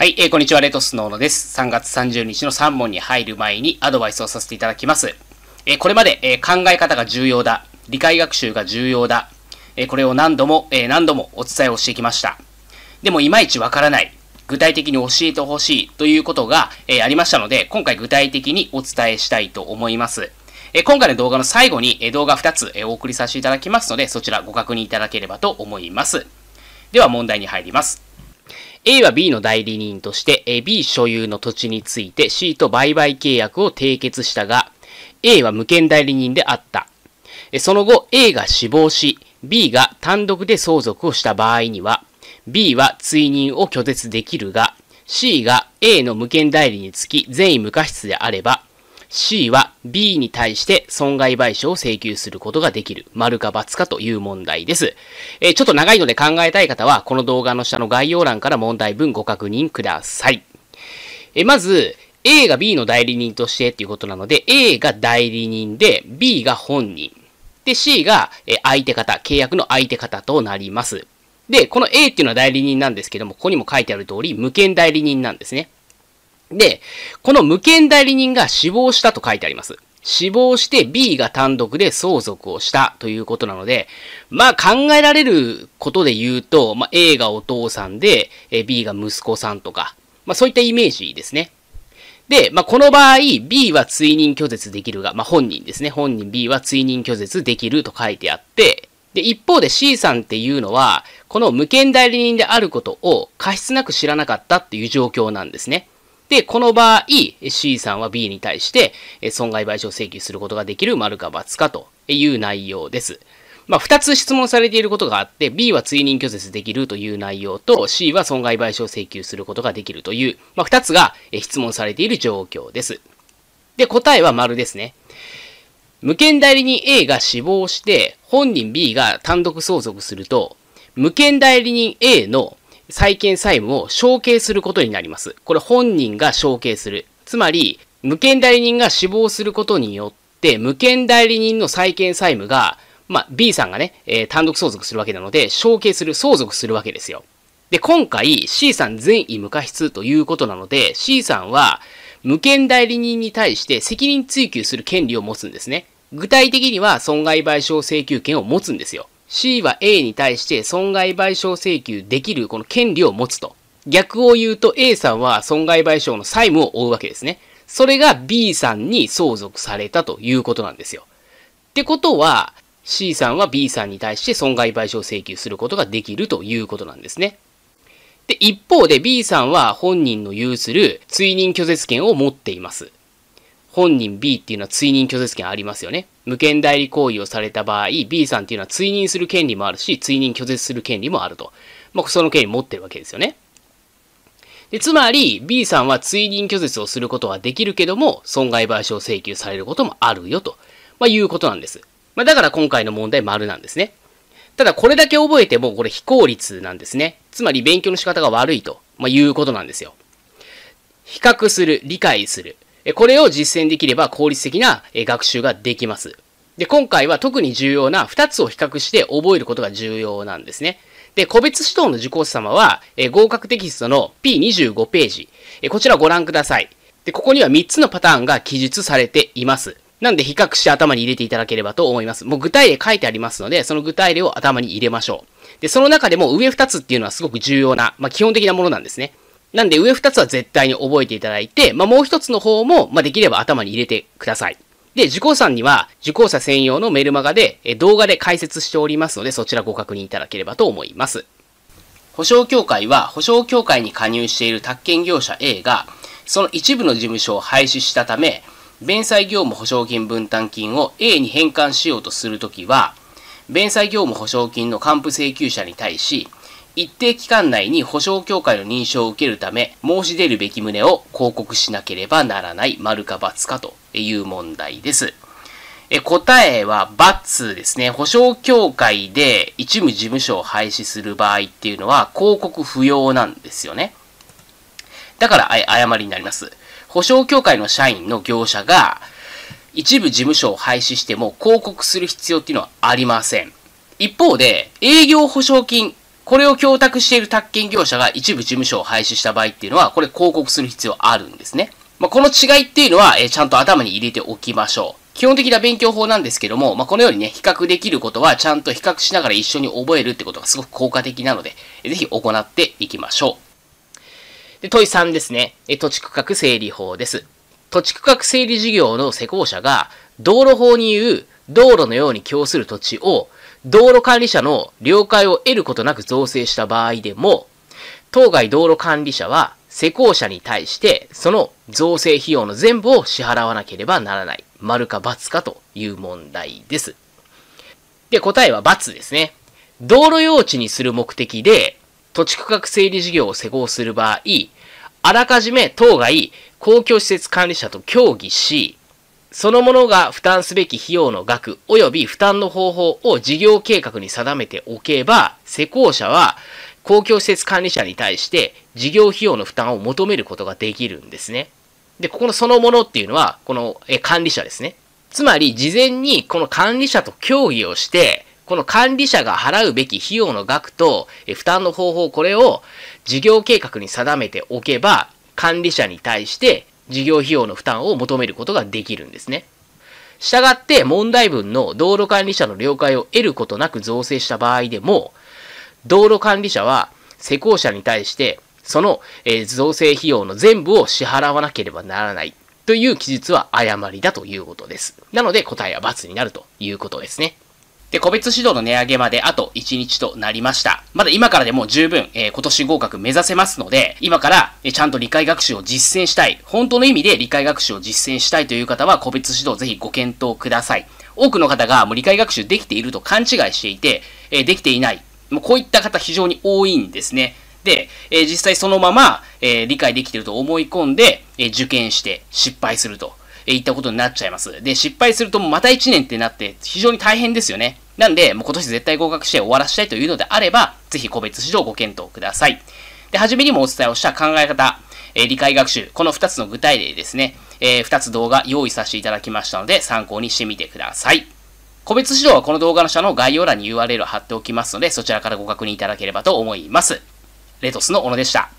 はい、えー、こんにちは、レトスの小野です。3月30日の3問に入る前にアドバイスをさせていただきます。えー、これまで、えー、考え方が重要だ、理解学習が重要だ、えこれを何度も、え何度もお伝えをしてきました。でも、いまいちわからない、具体的に教えてほしいということが、えありましたので、今回具体的にお伝えしたいと思います。え今回の動画の最後に、え動画2つ、えお送りさせていただきますので、そちらご確認いただければと思います。では、問題に入ります。A は B の代理人として、B 所有の土地について C と売買契約を締結したが、A は無権代理人であった。その後、A が死亡し、B が単独で相続をした場合には、B は追認を拒絶できるが、C が A の無権代理につき善意無過失であれば、C は B に対して損害賠償を請求することができる。丸か×かという問題です。えー、ちょっと長いので考えたい方は、この動画の下の概要欄から問題文ご確認ください。えー、まず、A が B の代理人としてっていうことなので、A が代理人で、B が本人。で、C が相手方、契約の相手方となります。で、この A っていうのは代理人なんですけども、ここにも書いてある通り、無権代理人なんですね。で、この無権代理人が死亡したと書いてあります。死亡して B が単独で相続をしたということなので、まあ考えられることで言うと、まあ A がお父さんで、B が息子さんとか、まあそういったイメージですね。で、まあこの場合、B は追認拒絶できるが、まあ本人ですね。本人 B は追認拒絶できると書いてあって、で、一方で C さんっていうのは、この無権代理人であることを過失なく知らなかったっていう状況なんですね。で、この場合、C さんは B に対して、損害賠償請求することができる丸か罰かという内容です。まあ、2つ質問されていることがあって、B は追認拒絶できるという内容と、C は損害賠償請求することができるという、まあ、2つが質問されている状況です。で、答えは丸ですね。無権代理人 A が死亡して、本人 B が単独相続すると、無権代理人 A の債権債務を承継することになります。これ本人が承継する。つまり、無権代理人が死亡することによって、無権代理人の債権債務が、まあ、B さんがね、えー、単独相続するわけなので、承継する、相続するわけですよ。で、今回 C さん善意無過失ということなので、C さんは無権代理人に対して責任追及する権利を持つんですね。具体的には損害賠償請求権を持つんですよ。C は A に対して損害賠償請求できるこの権利を持つと。逆を言うと A さんは損害賠償の債務を負うわけですね。それが B さんに相続されたということなんですよ。ってことは、C さんは B さんに対して損害賠償請求することができるということなんですね。で、一方で B さんは本人の有する追認拒絶権を持っています。本人 B っていうのは追認拒絶権ありますよね。無権代理行為をされた場合、B さんっていうのは追認する権利もあるし、追認拒絶する権利もあると。まあ、その権利持ってるわけですよね。で、つまり、B さんは追認拒絶をすることはできるけども、損害賠償請求されることもあるよと、まあ、いうことなんです。まあ、だから今回の問題丸なんですね。ただ、これだけ覚えても、これ非効率なんですね。つまり、勉強の仕方が悪いと、まあ、いうことなんですよ。比較する、理解する。これを実践できれば効率的な学習ができます。で、今回は特に重要な2つを比較して覚えることが重要なんですね。で、個別指導の受講者様は、合格テキストの P25 ページ、こちらをご覧ください。で、ここには3つのパターンが記述されています。なんで比較して頭に入れていただければと思います。もう具体例書いてありますので、その具体例を頭に入れましょう。で、その中でも上2つっていうのはすごく重要な、まあ、基本的なものなんですね。なんで上二つは絶対に覚えていただいて、まあ、もう一つの方も、まあ、できれば頭に入れてください。で、受講さんには受講者専用のメルマガで動画で解説しておりますので、そちらご確認いただければと思います。保証協会は、保証協会に加入している宅建業者 A が、その一部の事務所を廃止したため、弁済業務保証金分担金を A に返還しようとするときは、弁済業務保証金の還付請求者に対し、一定期間内に保証協会の認証を受けるため、申し出るべき旨を広告しなければならない、丸か×かという問題です。え、答えは×ですね。保証協会で一部事務所を廃止する場合っていうのは広告不要なんですよね。だから、誤りになります。保証協会の社員の業者が一部事務所を廃止しても広告する必要っていうのはありません。一方で、営業保証金これを供託している宅建業者が一部事務所を廃止した場合っていうのは、これ広告する必要あるんですね。まあ、この違いっていうのは、えちゃんと頭に入れておきましょう。基本的な勉強法なんですけども、まあ、このようにね、比較できることはちゃんと比較しながら一緒に覚えるってことがすごく効果的なので、ぜひ行っていきましょう。で、問い3ですね。え、土地区画整理法です。土地区画整理事業の施工者が、道路法に言う道路のように供する土地を道路管理者の了解を得ることなく造成した場合でも、当該道路管理者は施工者に対してその造成費用の全部を支払わなければならない。丸か×かという問題です。で、答えは×ですね。道路用地にする目的で土地区画整理事業を施行する場合、あらかじめ当該公共施設管理者と協議し、そのものが負担すべき費用の額及び負担の方法を事業計画に定めておけば、施工者は公共施設管理者に対して事業費用の負担を求めることができるんですね。で、ここのそのものっていうのは、このえ管理者ですね。つまり、事前にこの管理者と協議をして、この管理者が払うべき費用の額と負担の方法、これを事業計画に定めておけば、管理者に対して事業費用の負担を求めることができるんですね。したがって問題文の道路管理者の了解を得ることなく造成した場合でも、道路管理者は施工者に対してその、え造成費用の全部を支払わなければならないという記述は誤りだということです。なので答えは×になるということですね。で、個別指導の値上げまであと1日となりました。まだ今からでも十分、えー、今年合格目指せますので、今から、えちゃんと理解学習を実践したい、本当の意味で理解学習を実践したいという方は、個別指導ぜひご検討ください。多くの方がもう理解学習できていると勘違いしていて、えできていない。もうこういった方非常に多いんですね。で、え実際そのまま、え理解できていると思い込んで、え受験して失敗すると。えいったことになっちゃいます。で、失敗するとまた1年ってなって、非常に大変ですよね。なんで、もう今年絶対合格して終わらしたいというのであれば、ぜひ個別指導ご検討ください。で、はじめにもお伝えをした考え方、えー、理解学習、この2つの具体例ですね、えー、2つ動画用意させていただきましたので、参考にしてみてください。個別指導はこの動画の下の概要欄に URL を貼っておきますので、そちらからご確認いただければと思います。レトスの小野でした。